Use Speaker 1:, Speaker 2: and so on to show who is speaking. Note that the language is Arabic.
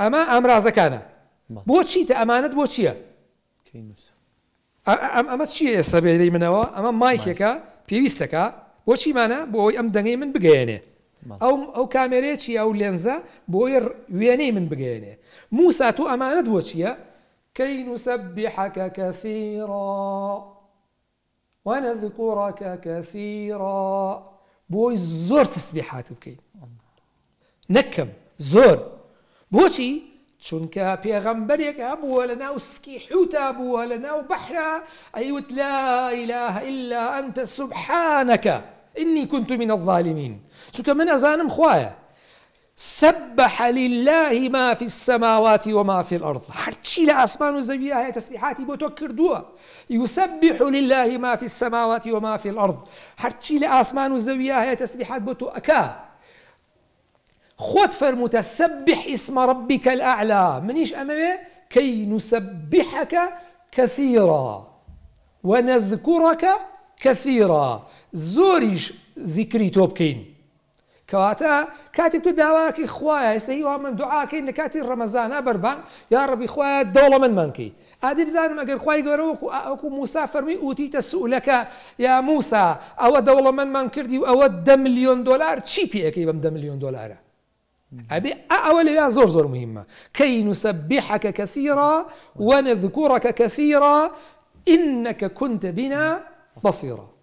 Speaker 1: ئەمە ئامرازەکانە أه، بۆچیتە ئەمانت بۆ چییە ئەمە چی ئێستا بێری منەوە ئەمە مایکێکە پێویستەکە بۆچیمانە بۆی ئەم دەنگەی من بگەێنێ ئەو ئەو چی ئەو لێنزە بۆی وێنەی من بگەێنێ موسا تو ئەمانت بۆ چییە کەی نووسبیحەکە کەفیڕۆ وانە ذکوڕەکە کەفیڕۆ بۆی زۆر تەسبیحات بکەین زور بوشي چونکە پێغەمبەرێک هەبووە لە ناو سکی حوتا بووە لە ناو لا إله إلا أنت سبحانك إني كنت من الظالمين شو من ئەزانم خوایە سبح لله ما في السماوات وما في الأرض حتشي لا اسمان و هي تسبيحاتي بوتوكر دوا يسبح لله ما في السماوات وما في الأرض حتشي لا اسمان و هي تسبيحات تەسبیحات خود فرموتا سبح اسم ربك الأعلى منيش امامي كي نسبحك كثيرا ونذكرك كثيرا زوريش ذكري توبكين بکەین كاتي تو دعاك اخويا سەی وا من دوعاکەین لە کاتی ڕەمەزانە بەربان یا ڕبی خوایە من منكي ادي بزانم ما خی اخويا ئەوکو موسا مسافر مي اوتي یا يا موسى او من من منكردي او دم مليون دولار دلار چی پێەکەی بەم ده أبي أولي زور زور مهمة كي نسبحك كثيرا ونذكرك كثيرا إنك كنت بنا بصيرا